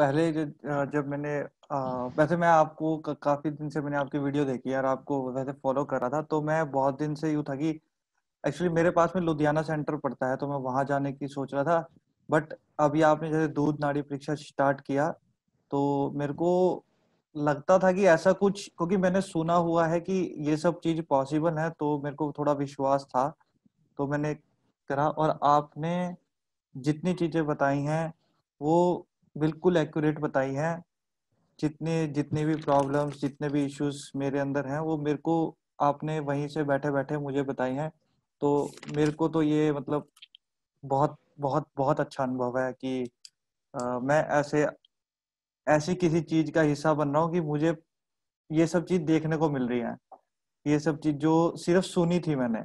पहले जब मैंने वैसे मैं आपको काफी दिन से मैंने आपकी वीडियो देखी और आपको वैसे फॉलो कर रहा था तो मैं बहुत दिन से यू था कि एक्चुअली मेरे पास में लुधियाना सेंटर पड़ता है तो मैं वहां जाने की सोच रहा था बट अभी आपने जैसे दूध नाड़ी परीक्षा स्टार्ट किया तो मेरे को लगता था कि ऐसा कुछ क्योंकि मैंने सुना हुआ है कि ये सब चीज पॉसिबल है तो मेरे को थोड़ा विश्वास था तो मैंने करा और आपने जितनी चीजें बताई हैं वो बिल्कुल एक्यूरेट बताई है जितने जितने भी प्रॉब्लम्स जितने भी इश्यूज मेरे अंदर हैं वो मेरे को आपने वहीं से बैठे बैठे मुझे बताई हैं तो मेरे को तो ये मतलब बहुत बहुत बहुत अच्छा अनुभव है कि आ, मैं ऐसे ऐसी किसी चीज का हिस्सा बन रहा हूँ कि मुझे ये सब चीज देखने को मिल रही है ये सब चीज जो सिर्फ सुनी थी मैंने